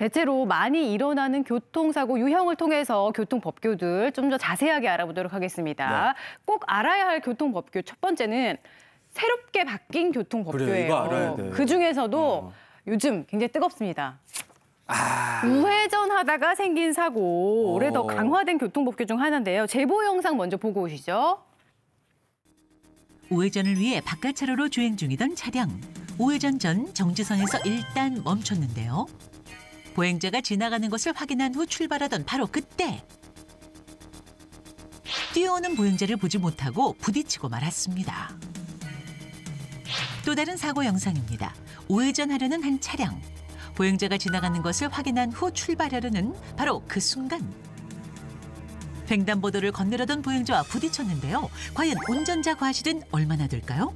대체로 많이 일어나는 교통사고 유형을 통해서 교통법규들 좀 더 자세하게 알아보도록 하겠습니다. 네. 꼭 알아야 할 교통법규 첫 번째는 새롭게 바뀐 교통법규예요. 그래, 그중에서도 어. 요즘 굉장히 뜨겁습니다. 아... 우회전하다가 생긴 사고, 올해 더 어. 강화된 교통법규 중 하나인데요. 제보 영상 먼저 보고 오시죠. 우회전을 위해 바깥 차로로 주행 중이던 차량. 우회전 전 정지선에서 일단 멈췄는데요. 보행자가 지나가는 것을 확인한 후 출발하던 바로 그때 뛰어오는 보행자를 보지 못하고 부딪히고 말았습니다. 또 다른 사고 영상입니다. 우회전하려는 한 차량. 보행자가 지나가는 것을 확인한 후 출발하려는 바로 그 순간. 횡단보도를 건너려던 보행자와 부딪혔는데요. 과연 운전자 과실은 얼마나 될까요?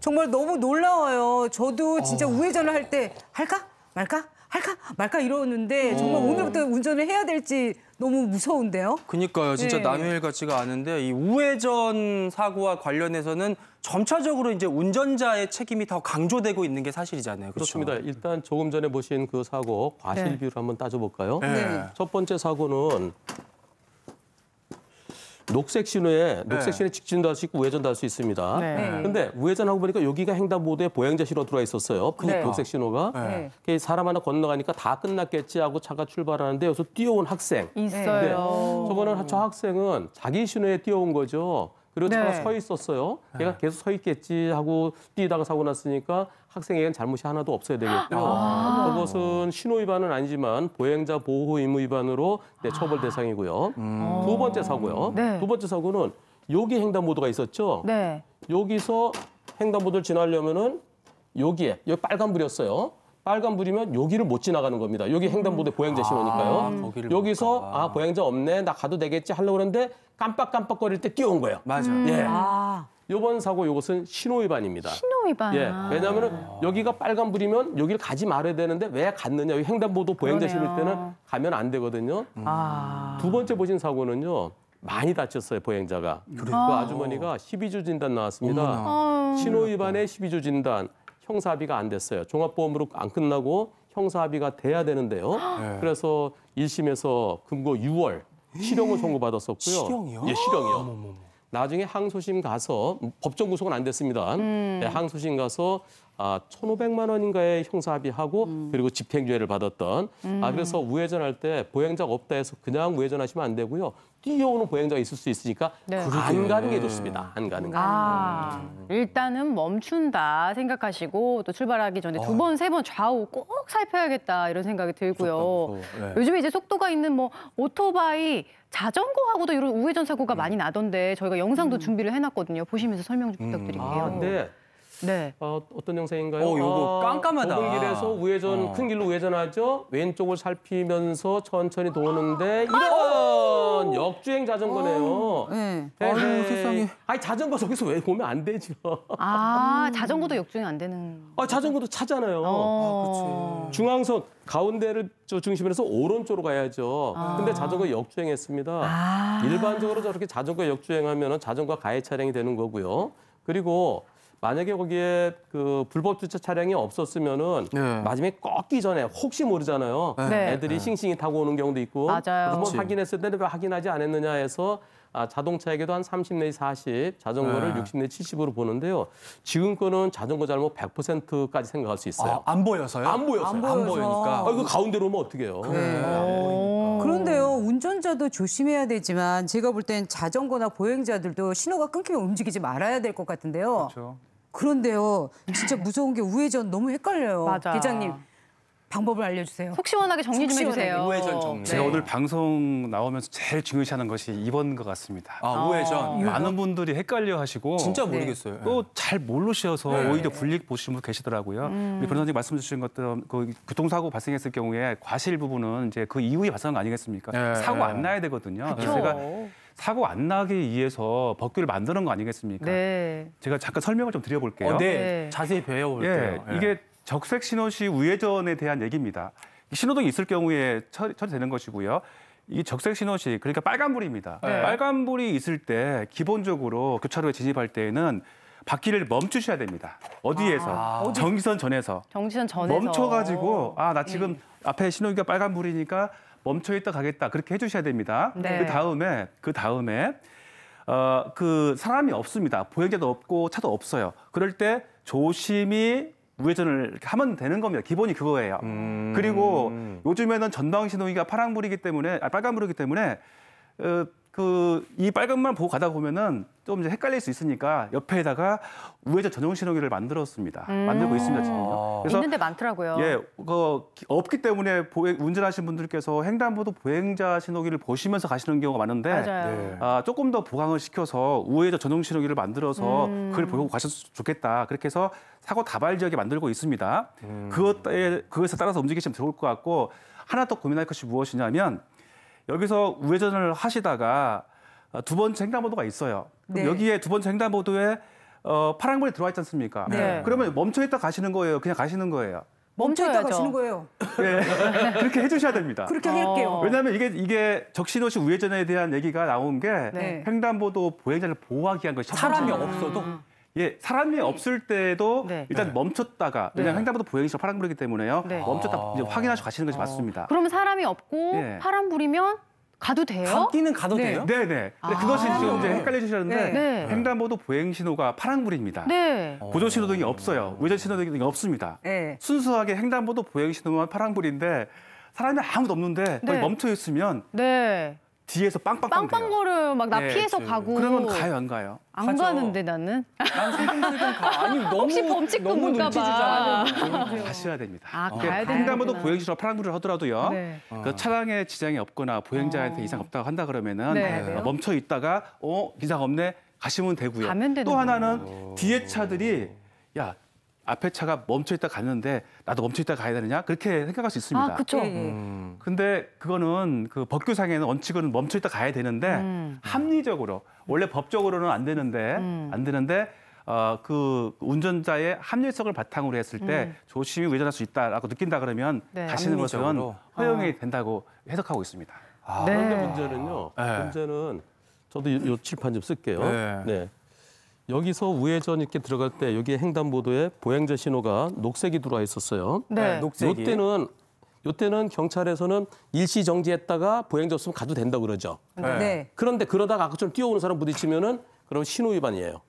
정말 너무 놀라워요. 저도 진짜 어. 우회전을 할 때 할까? 말까? 할까 말까 이러는데 어. 정말 오늘부터 운전을 해야 될지 너무 무서운데요. 그니까요. 진짜 네. 예. 남의 일 같지가 않은데 이 우회전 사고와 관련해서는 점차적으로 이제 운전자의 책임이 더 강조되고 있는 게 사실이잖아요. 그렇죠? 그렇습니다 일단 조금 전에 보신 그 사고 과실 네. 비율 한번 따져볼까요? 네. 네. 첫 번째 사고는 녹색 신호에 네. 녹색 신호에 직진도 할 수 있고 우회전도 할 수 있습니다. 네. 네. 근데 우회전하고 보니까 여기가 횡단보도에 보행자 신호 들어와 있었어요. 그러 네. 녹색 신호가 네. 사람 하나 건너가니까 다 끝났겠지 하고 차가 출발하는데 여기서 뛰어온 학생 있어요. 저번에저 학생은 자기 신호에 뛰어온 거죠. 그리고 차가 네. 서 있었어요. 얘가 네. 계속 서 있겠지 하고 뛰다가 사고 났으니까 학생에겐 잘못이 하나도 없어야 되겠고요. 아. 그것은 신호 위반은 아니지만 보행자 보호 의무 위반으로 네, 처벌 대상이고요. 음. 두 번째 사고요. 네. 두 번째 사고는 여기 횡단보도가 있었죠. 네. 여기서 횡단보도를 지나려면은 여기에 여기 빨간불이었어요. 빨간불이면 여기를 못 지나가는 겁니다. 여기 횡단보도 보행자 신호니까요. 아, 여기서 아 보행자 없네 나 가도 되겠지 하려고 그러는데 깜빡깜빡거릴 때 뛰어온 거예요. 맞아요. 음. 예. 아. 이번 사고 이것은 신호 위반입니다. 신호 위반. 예. 왜냐하면 아. 여기가 빨간 불이면 여기를 가지 말아야 되는데 왜 갔느냐. 여기 횡단보도 보행자 신호일 때는 가면 안 되거든요. 음. 아. 두 번째 보신 사고는요. 많이 다쳤어요 보행자가. 그래요? 그 아. 아주머니가 12주 진단 나왔습니다. 신호 위반에 12주 진단. 형사합의가 안 됐어요. 종합보험으로 안 끝나고 형사합의가 돼야 되는데요. 아. 네. 그래서 1심에서 금고 6월 실형을 선고받았었고요. 실형이요? 예, 실형이요. 어머머머. 나중에 항소심 가서 법정 구속은 안 됐습니다. 음. 네, 항소심 가서 아, 1,500만 원인가의 형사합의하고 음. 그리고 집행유예를 받았던. 아, 음. 아 그래서 우회전할 때 보행자가 없다 해서 그냥 우회전하시면 안 되고요. 뛰어오는 보행자가 있을 수 있으니까 네. 안 가는 게 좋습니다. 안 가는 거. 아, 음. 일단은 멈춘다 생각하시고 또 출발하기 전에 두 어. 번, 세 번 좌우 꼭 살펴야겠다 이런 생각이 들고요. 네. 요즘에 이제 속도가 있는 뭐 오토바이, 자전거하고도 이런 우회전 사고가 음. 많이 나던데 저희가 영상도 음. 준비를 해놨거든요. 보시면서 설명 좀 음. 부탁드릴게요. 아, 네. 네. 어, 어떤 영상인가요? 어, 요거 어, 깜깜하다. 좁은 길에서 아. 우회전, 어. 큰 길로 우회전하죠. 왼쪽을 살피면서 천천히 도는데 이런 역주행 자전거네요. 어. 네. 네. 아유, 세상에. 아니 자전거 저기서 왜 보면 안 되죠. 아, 자전거도 역주행 안 되는. 아, 자전거도 차잖아요. 어. 아, 중앙선 가운데를 중심으로서 오른쪽으로 가야죠. 아. 근데 자전거 역주행했습니다. 아. 일반적으로 저렇게 자전거 역주행하면 자전거 가해 차량이 되는 거고요. 그리고 만약에 거기에 그 불법 주차 차량이 없었으면은 네. 마지막에 꺾기 전에 혹시 모르잖아요. 네. 네. 애들이 네. 싱싱이 타고 오는 경우도 있고 맞아 한번 확인했을 때는 왜 그 확인하지 않았느냐 해서 아, 자동차에게도 한 30 내지 40, 자전거를 네. 60 내지 70으로 보는데요. 지금 거는 자전거 잘못 100%까지 생각할 수 있어요. 아, 안 보여서요? 안 보여서요. 안, 보이니까. 아, 이거 가운데로 오면 어떻 해요? 그, 네. 그런데요, 운전자도 조심해야 되지만 제가 볼 땐 자전거나 보행자들도 신호가 끊기면 움직이지 말아야 될 것 같은데요. 그렇죠. 그런데요, 진짜 네. 무서운 게 우회전 너무 헷갈려요. 맞아. 기장님, 방법을 알려주세요. 속 시원하게 정리 좀 해주세요. 우회전 정리. 제가 네. 오늘 방송 나오면서 제일 중요시하는 것이 2번 것 같습니다. 아, 우회전. 아. 많은 분들이 헷갈려 하시고. 진짜 네. 모르겠어요. 예. 또잘 모르셔서 네. 오히려 불리 보시는 분 계시더라고요. 음. 우리 변호사님 말씀 주신 것처럼 그 교통사고 발생했을 경우에 과실 부분은 이제 그 이후에 발생한 거 아니겠습니까? 네. 사고 안 나야 되거든요. 그래서 제가 사고 안 나기 위해서 법규를 만드는 거 아니겠습니까? 네. 제가 잠깐 설명을 좀 드려볼게요. 어, 네. 네. 자세히 배워볼게요. 예, 예, 이게 적색 신호 시 우회전에 대한 얘기입니다. 신호등이 있을 경우에 처리, 되는 것이고요. 이 적색 신호시 그러니까 빨간불입니다. 네. 빨간불이 있을 때 기본적으로 교차로에 진입할 때에는 바퀴를 멈추셔야 됩니다. 어디에서? 아, 정지선 전에서. 정지선 전에서. 멈춰가지고 아 나 지금 네. 앞에 신호기가 빨간불이니까 멈춰 있다 가겠다 그렇게 해주셔야 됩니다. 네. 그 다음에 그 다음에 어, 그 사람이 없습니다. 보행자도 없고 차도 없어요. 그럴 때 조심히 우회전을 하면 되는 겁니다. 기본이 그거예요. 음... 그리고 요즘에는 전방 신호기가 파란불이기 때문에 아 빨간불이기 때문에 어, 그이 빨간만 보고 가다 보면은 좀 이제 헷갈릴 수 있으니까 옆에다가 우회전 전용 신호기를 만들었습니다. 음. 만들고 있습니다 지금요. 어. 그래서 있는데 많더라고요. 예, 그 없기 때문에 보행, 운전하시는 분들께서 횡단보도 보행자 신호기를 보시면서 가시는 경우가 많은데 네. 아, 조금 더 보강을 시켜서 우회전 전용 신호기를 만들어서 음. 그걸 보고 가셨으면 좋겠다. 그렇게 해서 사고 다발 지역에 만들고 있습니다. 음. 그것에 그것에 따라서 움직이시면 좋을 것 같고 하나 더 고민할 것이 무엇이냐면. 여기서 우회전을 하시다가 어, 두 번째 횡단보도가 있어요. 네. 여기에 두 번째 횡단보도에 어, 파란불이 들어와 있지 않습니까? 네. 네. 그러면 멈춰 있다 가시는 거예요? 그냥 가시는 거예요? 멈춰 있다 가시는 거예요. 네. 그렇게 해주셔야 됩니다. 그렇게 어. 할게요. 왜냐하면 이게 이게 적신호시 우회전에 대한 얘기가 나온 게 네. 횡단보도 보행자를 보호하기 위한 것이 사람이 없어도 음. 예, 사람이 네. 없을 때도 네. 일단 네. 멈췄다가 그냥 네. 횡단보도 보행시로 파란불이기 때문에요. 네. 멈췄다 이제 아. 확인하시고 가시는 것이 어. 맞습니다. 그러면 사람이 없고 예. 파란불이면 가도 돼요? 감기는 가도 네. 돼요? 네네. 근데 아. 그것이 지금 이제 헷갈려 주셨는데 횡단보도 보행 신호가 파란불입니다. 네. 보조 신호등이 없어요. 외전 신호등이 없습니다. 순수하게 횡단보도 보행 신호만 파란불인데 사람이 아무도 없는데 멈춰 있으면 네. 뒤에서 빵빵빵 빵빵거려 막나 네, 피해서 그 가고. 그러면 가요 안 가요? 안 가죠. 가는데 나는. 난 세금세금 가. 아니 너무 혹시 범칙 너무 눈치 주잖아. 요 가셔야 됩니다. 아, 어. 가야 횡단보도 보행시로 파란불을 하더라도요. 네. 그 차량에 지장이 없거나 보행자한테 어. 이상 없다고 한다 그러면은 네. 어, 멈춰 있다가 어 이상 없네 가시면 되고요. 또 하나는 뒤에 차들이 야 앞에 차가 멈춰 있다 갔는데 나도 멈춰 있다 가야 되느냐 그렇게 생각할 수 있습니다. 아, 그렇죠. 음. 근데 그거는 그 법규상에는 원칙은 멈춰 있다 가야 되는데 음. 합리적으로 원래 법적으로는 안 되는데 음. 안 되는데 어, 그 운전자의 합리성을 바탕으로 했을 때 음. 조심히 운전할 수 있다라고 느낀다 그러면 네, 가시는 것은 허용이 어. 된다고 해석하고 있습니다. 아. 네. 그런데 문제는요. 네. 문제는 저도 요, 요 칠판 좀 쓸게요. 네. 네. 여기서 우회전 이렇게 들어갈 때 여기 횡단보도에 보행자 신호가 녹색이 들어와 있었어요. 네, 네 녹색이. 요때는 요때는 경찰에서는 일시 정지했다가 보행자 없으면 가도 된다고 그러죠. 네. 네. 네. 그런데 그러다가 아까처럼 뛰어오는 사람 부딪히면은 그럼 신호 위반이에요.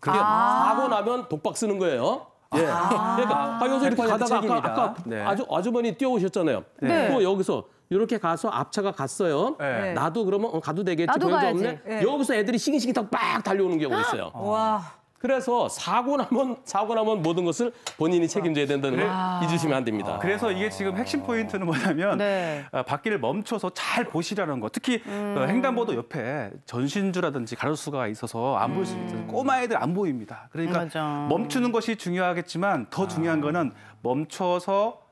그게 아 사고 나면 독박 쓰는 거예요. 예. 아 그러니까 아, 요소 이렇게 가다가 아까, 아까 네. 아주 아주머니 뛰어오셨잖아요. 네. 또 뭐 여기서 이렇게 가서 앞차가 갔어요. 네. 네. 나도 그러면 어, 가도 되겠지. 보여도 없네. 네. 여기서 애들이 싱싱시 탁빡 달려오는 경우가 아. 있어요. 와. 그래서 사고 나면 사고 나면 모든 것을 본인이 책임져야 된다는 걸 아. 잊으시면 안 됩니다. 아. 그래서 이게 지금 핵심 포인트는 뭐냐면 네. 바퀴를 아, 멈춰서 잘 보시라는 거. 특히 음. 어, 횡단보도 옆에 전신주라든지 가로수가 있어서 안볼수 음. 수 있어요. 꼬마 애들 안 보입니다. 그러니까 맞아. 멈추는 것이 중요하겠지만 더 아. 중요한 아. 거는 멈춰서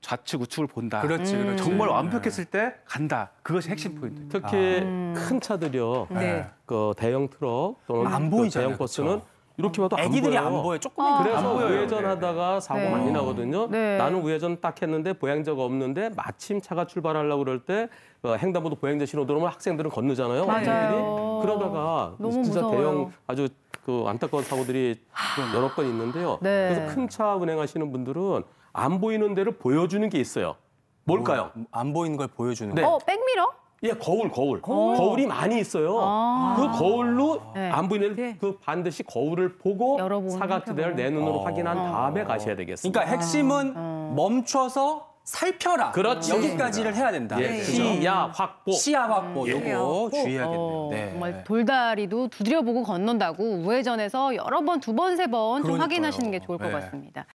좌측 우측을 본다. 그렇지, 그렇지. 정말 완벽했을 네. 때 간다. 그것이 핵심 포인트 특히 아. 큰 차들이요. 네. 그 대형 트럭 또는 안 보이잖아요, 대형 버스는 그렇죠. 이렇게 봐도 애기들이 안보여 조금 아. 그래서 우회전하다가 사고 네. 많이 나거든요. 네. 나는 우회전 딱 했는데 보행자가 없는데 마침 차가 출발하려고 그럴 때 어, 횡단보도 보행자 신호 들으오면 학생들은 건너잖아요. 맞아요. 그러다가 진짜 무서워요. 대형 아주 그 안타까운 사고들이 여러 건 있는데요. 네. 그래서 큰 차 운행하시는 분들은 안 보이는 데를 보여주는 게 있어요. 뭘까요? 뭐, 안 보이는 걸 보여주는 네. 거. 어, 백미러? 예, 거울, 거울. 거울? 이 많이 있어요. 아그 거울로 네. 안부인을 네. 그 반드시 거울을 보고 사각지대를 내 눈으로 어 확인한 다음에 가셔야 되겠습니다. 그러니까 핵심은 아. 어 멈춰서 살펴라. 그렇지. 여기까지를 해야 된다. 예, 네. 시야 확보. 시야 확보. 음, 요거 예. 주의해야겠네요 어, 네. 정말 돌다리도 두드려보고 건넌다고 우회전에서 여러 번, 두 번, 세 번 좀 확인하시는 게 좋을 것 네. 같습니다.